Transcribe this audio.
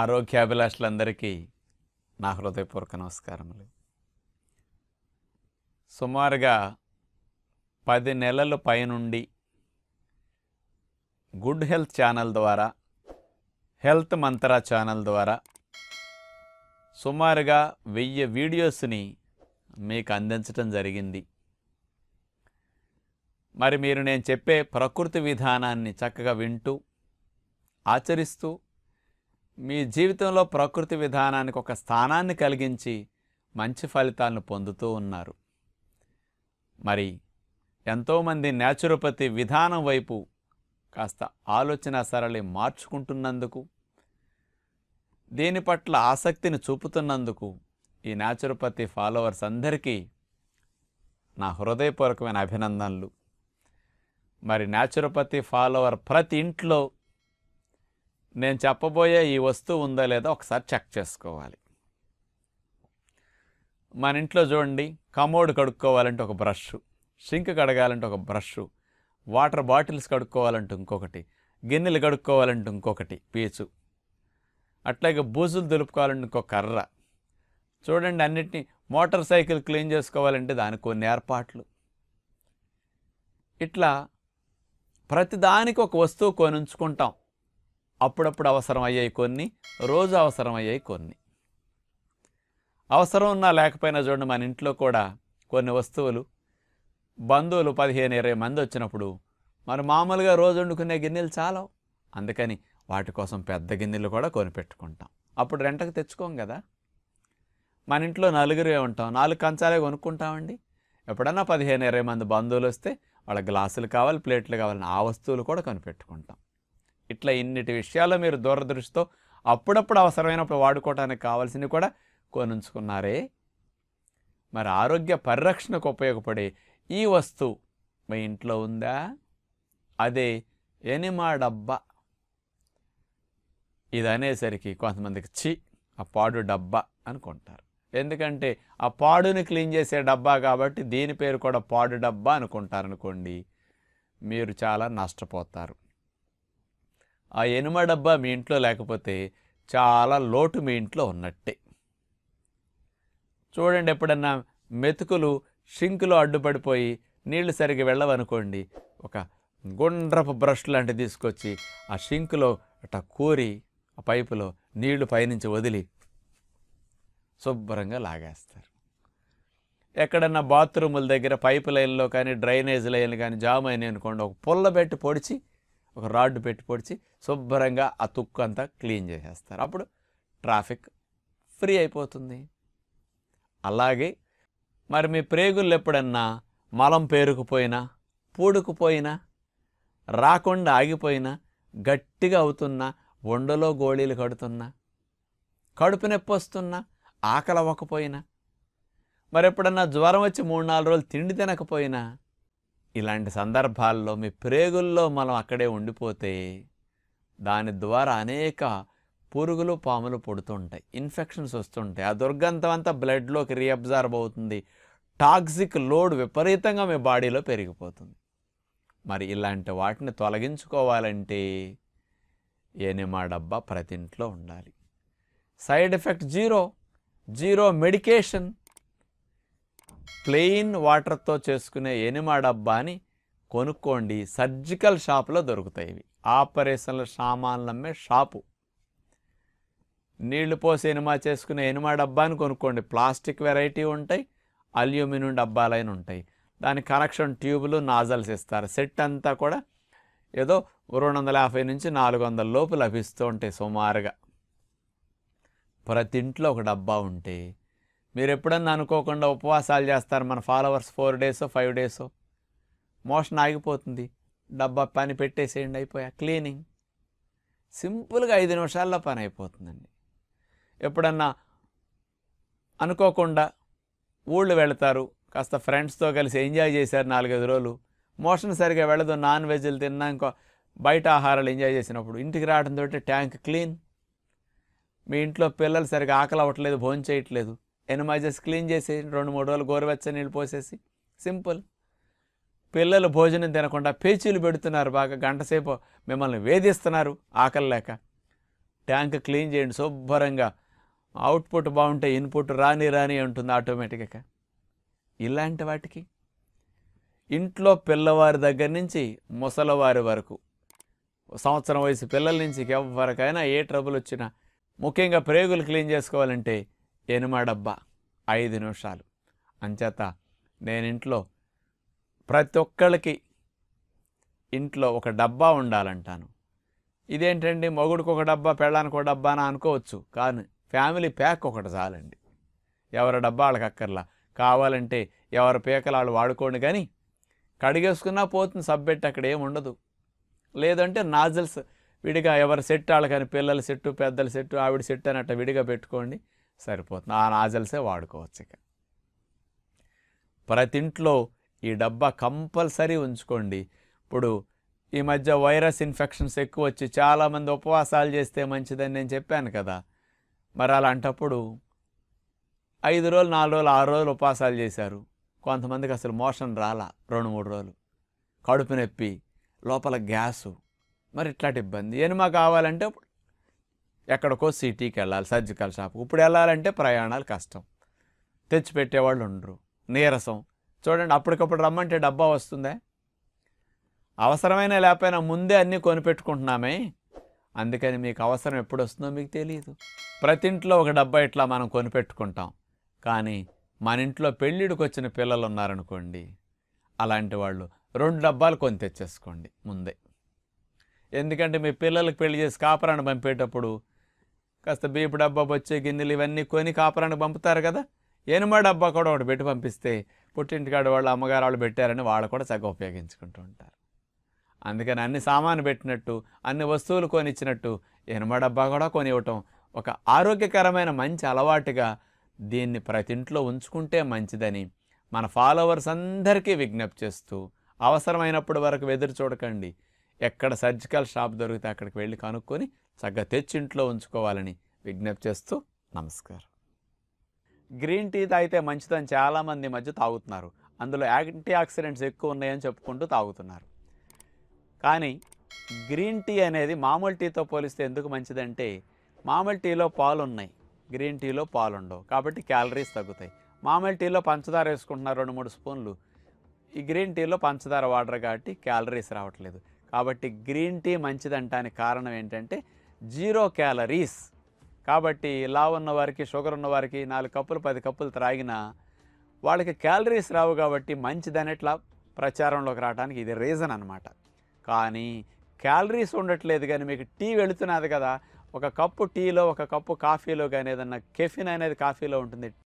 ఆరోగ్యాభిలాషులందరికీ నా హృదయపూర్వక నమస్కారములు సుమారుగా పది నెలల పైనుండి గుడ్ హెల్త్ ఛానల్ ద్వారా హెల్త్ మంత్రా ఛానల్ ద్వారా సుమారుగా వెయ్యి వీడియోస్ని మీకు అందించటం జరిగింది మరి మీరు నేను చెప్పే ప్రకృతి విధానాన్ని చక్కగా వింటూ ఆచరిస్తూ మీ జీవితంలో ప్రకృతి విధానానికి ఒక స్థానాన్ని కలిగించి మంచి ఫలితాలను పొందుతూ ఉన్నారు మరి ఎంతోమంది న్యాచురోపతి విధానం వైపు కాస్త ఆలోచన సరళి మార్చుకుంటున్నందుకు దీని పట్ల ఆసక్తిని చూపుతున్నందుకు ఈ న్యాచురోపతి ఫాలోవర్స్ అందరికీ నా హృదయపూర్వకమైన అభినందనలు మరి న్యాచురోపతి ఫాలోవర్ ప్రతి ఇంట్లో నేను చెప్పబోయే ఈ వస్తువు ఉందా లేదా ఒకసారి చెక్ చేసుకోవాలి మన ఇంట్లో చూడండి కమోడ్ కడుక్కోవాలంటే ఒక బ్రష్ సింక్ కడగాలంటే ఒక బ్రష్ వాటర్ బాటిల్స్ కడుక్కోవాలంటే ఇంకొకటి గిన్నెలు కడుక్కోవాలంటే ఇంకొకటి పీచు అట్లాగే బూజులు దులుపుకోవాలంటే ఇంకొక కర్ర చూడండి అన్నిటినీ మోటార్ సైకిల్ క్లీన్ చేసుకోవాలంటే దానికి కొన్ని ఏర్పాట్లు ఇట్లా ప్రతిదానికి ఒక వస్తువు కొనుంచుకుంటాం అప్పుడప్పుడు అవసరం అయ్యాయి కొన్ని రోజు అవసరం అయ్యాయి కొన్ని అవసరం ఉన్నా లేకపోయినా చూడండి మన ఇంట్లో కూడా కొన్ని వస్తువులు బంధువులు పదిహేను ఇరవై మంది వచ్చినప్పుడు మరి మామూలుగా రోజు వండుకునే గిన్నెలు చాలవు అందుకని వాటి కోసం పెద్ద గిన్నెలు కూడా కొనిపెట్టుకుంటాం అప్పుడు రెంటకు తెచ్చుకోం కదా మన ఇంట్లో నలుగురే ఉంటాం నాలుగు కంచాలే కొనుక్కుంటామండి ఎప్పుడన్నా పదిహేను ఇరవై మంది బంధువులు వస్తే వాళ్ళ గ్లాసులు కావాలి ప్లేట్లు కావాలని ఆ వస్తువులు కూడా కొనిపెట్టుకుంటాం ఇట్లా ఇన్నిటి విషయాల్లో మీరు దూరదృష్టితో అప్పుడప్పుడు అవసరమైనప్పుడు వాడుకోవడానికి కావాల్సినవి కూడా కొనుంచుకున్నారే మరి ఆరోగ్య పరిరక్షణకు ఉపయోగపడే ఈ వస్తువు మీ ఇంట్లో ఉందా అదే ఎనిమా డబ్బా ఇది అనేసరికి కొంతమందికి చి ఆ పాడు డబ్బా అనుకుంటారు ఎందుకంటే ఆ పాడుని క్లీన్ చేసే డబ్బా కాబట్టి దీని పేరు కూడా పాడు డబ్బా అనుకుంటారనుకోండి మీరు చాలా నష్టపోతారు ఆ ఎనుమ డబ్బా మీ ఇంట్లో లేకపోతే చాలా లోటు మీ ఇంట్లో ఉన్నట్టే చూడండి ఎప్పుడన్నా మెతుకులు షింకులో అడ్డుపడిపోయి నీళ్లు సరిగ్గా వెళ్ళవనుకోండి ఒక గుండ్రపు బ్రష్ లాంటిది తీసుకొచ్చి ఆ షింకులో అట్లా కూరి ఆ పైపులో నీళ్లు పైనుంచి వదిలి శుభ్రంగా లాగేస్తారు ఎక్కడన్నా బాత్రూముల దగ్గర పైపు లైన్లో కానీ డ్రైనేజ్ లైన్లు కానీ జామ్ అయినాయి అనుకోండి ఒక పుల్ల పెట్టి పొడిచి ఒక రాడ్ పెట్టి పొడిచి శుభ్రంగా ఆ తుక్కు అంతా క్లీన్ చేసేస్తారు అప్పుడు ట్రాఫిక్ ఫ్రీ అయిపోతుంది అలాగే మరి మీ ప్రేగుల్లో ఎప్పుడన్నా మలం పేరుకుపోయినా పూడుకుపోయినా రాకుండా ఆగిపోయినా గట్టిగా అవుతున్నా ఒండలో గోళీలు కడుతున్నా కడుపు నొప్పి వస్తున్నా ఆకలవ్వకపోయినా ఎప్పుడన్నా జ్వరం వచ్చి మూడు నాలుగు రోజులు తిండి తినకపోయినా ఇలాంటి సందర్భాల్లో మీ ప్రేగుల్లో మనం అక్కడే ఉండిపోతే దాని ద్వారా అనేక పురుగులు పాములు పుడుతుంటాయి ఇన్ఫెక్షన్స్ వస్తుంటాయి ఆ దుర్గంధం అంతా బ్లడ్లోకి రీఅబ్జార్బ్ అవుతుంది టాక్సిక్ లోడ్ విపరీతంగా మీ బాడీలో పెరిగిపోతుంది మరి ఇలాంటి వాటిని తొలగించుకోవాలంటే ఏనిమా డబ్బా ప్రతింట్లో ఉండాలి side effect zero zero medication plain వాటర్తో చేసుకునే ఎనిమా డబ్బా అని కొనుక్కోండి సర్జికల్ షాపులో దొరుకుతాయి ఇవి ఆపరేషన్ల సామాన్లు అమ్మే షాపు నీళ్లు పోసి ఎనిమా చేసుకునే ఎనిమా డబ్బాని కొనుక్కోండి ప్లాస్టిక్ వెరైటీ ఉంటాయి అల్యూమినియం డబ్బాలైన ఉంటాయి దాని కనెక్షన్ ట్యూబులు నాజల్స్ ఇస్తారు సెట్ అంతా కూడా ఏదో రెండు వందల యాభై నుంచి నాలుగు వందల లోపు లభిస్తూ ఉంటాయి సుమారుగా ప్రతి ఇంట్లో ఒక డబ్బా ఉంటే మీరు ఎప్పుడన్నా అనుకోకుండా ఉపవాసాలు చేస్తారు మన ఫాలోవర్స్ ఫోర్ డేసో ఫైవ్ డేసో మోషన్ ఆగిపోతుంది డబ్బా పని పెట్టేసేయండి అయిపోయా క్లీనింగ్ సింపుల్గా ఐదు నిమిషాల్లో పని అయిపోతుందండి ఎప్పుడన్నా అనుకోకుండా ఊళ్ళు వెళతారు కాస్త ఫ్రెండ్స్తో కలిసి ఎంజాయ్ చేశారు నాలుగైదు రోజులు మోషన్ సరిగా వెళ్ళదు నాన్ వెజ్లు తిన్నా ఇంకో బయట ఆహారాలు ఎంజాయ్ చేసినప్పుడు ఇంటికి రావడం తోటి ట్యాంక్ క్లీన్ మీ ఇంట్లో పిల్లలు సరిగా ఆకలి అవ్వట్లేదు భోజనం చేయట్లేదు ఎనమైజెస్ క్లీన్ చేసి రెండు మూడు రోజులు గోరువెచ్చని నీళ్ళు పోసేసి సింపుల్ పిల్లలు భోజనం తినకుండా పేచీలు పెడుతున్నారు బాగా గంటసేపు మిమ్మల్ని వేధిస్తున్నారు ఆకలి లేక ట్యాంక్ క్లీన్ చేయండి శుభ్రంగా అవుట్పుట్ బాగుంటే ఇన్పుట్ రాని రాని ఉంటుంది ఆటోమేటిక్గా ఇలాంటి వాటికి ఇంట్లో పిల్లవారి దగ్గర నుంచి ముసలవారి వరకు సంవత్సరం వయసు పిల్లల నుంచి ఎవరికైనా ఏ ట్రబుల్ వచ్చినా ముఖ్యంగా ప్రేగులు క్లీన్ చేసుకోవాలంటే ఎనుమ డబ్బా ఐదు నిమిషాలు అంచేత నేను ఇంట్లో ప్రతి ఒక్కళ్ళకి ఇంట్లో ఒక డబ్బా ఉండాలంటాను ఇదేంటండి మొగుడికి ఒక డబ్బా పెళ్ళానికి ఒక డబ్బానా అనుకోవచ్చు కానీ ఫ్యామిలీ ప్యాక్ ఒకటి చాలండి ఎవరి డబ్బా వాళ్ళకి అక్కర్లా కావాలంటే ఎవరి పీకలు వాళ్ళు వాడుకోండి కానీ కడిగేసుకున్నా పోతుంది సబ్బెట్ అక్కడ ఏముండదు లేదంటే నాజిల్స్ విడిగా ఎవరి సెట్ వాళ్ళకని పిల్లల సెట్టు పెద్దల సెట్టు ఆవిడ సెట్ అని విడిగా పెట్టుకోండి సరిపోతుంది ఆ నాజల్సే వాడుకోవచ్చు ఇక ప్రతి ఇంట్లో ఈ డబ్బా కంపల్సరీ ఉంచుకోండి ఇప్పుడు ఈ మధ్య వైరస్ ఇన్ఫెక్షన్స్ ఎక్కువ వచ్చి చాలామంది ఉపవాసాలు చేస్తే మంచిదని నేను చెప్పాను కదా మరి అలాంటప్పుడు ఐదు రోజులు నాలుగు రోజులు ఆరు రోజులు ఉపవాసాలు చేశారు కొంతమందికి అసలు మోషన్ రాలా రెండు మూడు రోజులు కడుపు నొప్పి లోపల గ్యాసు మరి ఇట్లాంటి ఇబ్బంది ఎనిమా కావాలంటే ఎక్కడికో సిటీకి వెళ్ళాలి సర్జికల్ షాప్కి ఇప్పుడు వెళ్ళాలంటే ప్రయాణాలు కష్టం తెచ్చిపెట్టేవాళ్ళు ఉండరు నీరసం చూడండి అప్పటికప్పుడు రమ్మంటే డబ్బా వస్తుందే అవసరమైన లేకపోయినా ముందే అన్నీ కొనిపెట్టుకుంటున్నామే అందుకని మీకు అవసరం ఎప్పుడు వస్తుందో మీకు తెలియదు ప్రతి ఇంట్లో ఒక డబ్బా ఇట్లా మనం కొనిపెట్టుకుంటాం కానీ మన ఇంట్లో పెళ్ళిడికి వచ్చిన పిల్లలు ఉన్నారనుకోండి అలాంటి వాళ్ళు రెండు డబ్బాలు కొని తెచ్చేసుకోండి ముందే ఎందుకంటే మీ పిల్లలకి పెళ్లి చేసి కాపురాన్ని పంపేటప్పుడు కాస్త బీపు డబ్బా బొచ్చే గిన్నెలు ఇవన్నీ కొని కాపురానికి పంపుతారు కదా ఏనుమ డబ్బా కూడా ఒకటి పెట్టి పంపిస్తే పుట్టింటికాడు వాళ్ళు అమ్మగారు వాళ్ళు పెట్టారని వాళ్ళు కూడా చక్కగా ఉపయోగించుకుంటూ ఉంటారు అందుకని అన్ని సామాను పెట్టినట్టు అన్ని వస్తువులు కొనిచ్చినట్టు ఎనుమ డబ్బా కూడా కొనివ్వటం ఒక ఆరోగ్యకరమైన మంచి అలవాటుగా దీన్ని ప్రతి ఇంట్లో ఉంచుకుంటే మంచిదని మన ఫాలోవర్స్ అందరికీ విజ్ఞప్తి చేస్తూ అవసరమైనప్పుడు వరకు ఎదురు చూడకండి ఎక్కడ సర్జికల్ షాప్ దొరికితే అక్కడికి వెళ్ళి కనుక్కొని చక్కగా తెచ్చి ఇంట్లో ఉంచుకోవాలని విజ్ఞప్తి చేస్తూ నమస్కారం గ్రీన్ టీ తాగితే మంచిదని చాలామంది మధ్య తాగుతున్నారు అందులో యాంటీ ఆక్సిడెంట్స్ ఎక్కువ ఉన్నాయని చెప్పుకుంటూ తాగుతున్నారు కానీ గ్రీన్ టీ అనేది మామూలు టీతో పోలిస్తే ఎందుకు మంచిదంటే మామూలు టీలో పాలు ఉన్నాయి గ్రీన్ టీలో పాలు ఉండవు కాబట్టి క్యాలరీస్ తగ్గుతాయి మామూలు టీలో పంచదార వేసుకుంటున్నారు రెండు మూడు స్పూన్లు ఈ గ్రీన్ టీలో పంచదార వాడరు కాబట్టి క్యాలరీస్ రావట్లేదు కాబట్టి గ్రీన్ టీ మంచిదంటానికి కారణం ఏంటంటే జీరో క్యాలరీస్ కాబట్టి లావ్ ఉన్నవారికి వారికి షుగర్ ఉన్నవారికి నాలుగు కప్పులు పది కప్పులు త్రాగినా వాళ్ళకి క్యాలరీస్ రావు కాబట్టి మంచిదని ఎట్లా ప్రచారంలోకి రావడానికి ఇది రీజన్ అనమాట కానీ క్యాలరీస్ ఉండట్లేదు కానీ మీకు టీ వెళుతున్నది కదా ఒక కప్పు టీలో ఒక కప్పు కాఫీలో కానీ ఏదన్నా కెఫిన్ అనేది కాఫీలో ఉంటుంది